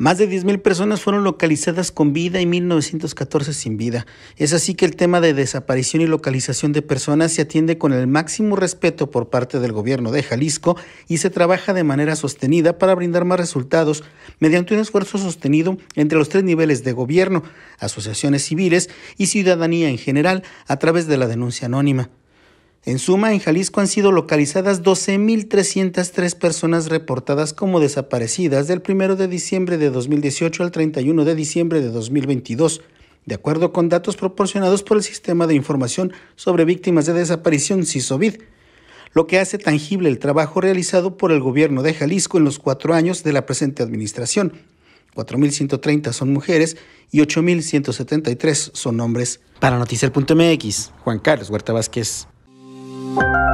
Más de 10.000 personas fueron localizadas con vida y 1.914 sin vida. Es así que el tema de desaparición y localización de personas se atiende con el máximo respeto por parte del gobierno de Jalisco y se trabaja de manera sostenida para brindar más resultados mediante un esfuerzo sostenido entre los tres niveles de gobierno, asociaciones civiles y ciudadanía en general a través de la denuncia anónima. En suma, en Jalisco han sido localizadas 12.303 personas reportadas como desaparecidas del 1 de diciembre de 2018 al 31 de diciembre de 2022, de acuerdo con datos proporcionados por el Sistema de Información sobre Víctimas de Desaparición CISOVID, lo que hace tangible el trabajo realizado por el gobierno de Jalisco en los cuatro años de la presente administración. 4.130 son mujeres y 8.173 son hombres. Para Juan Carlos Huerta Vázquez. Bye.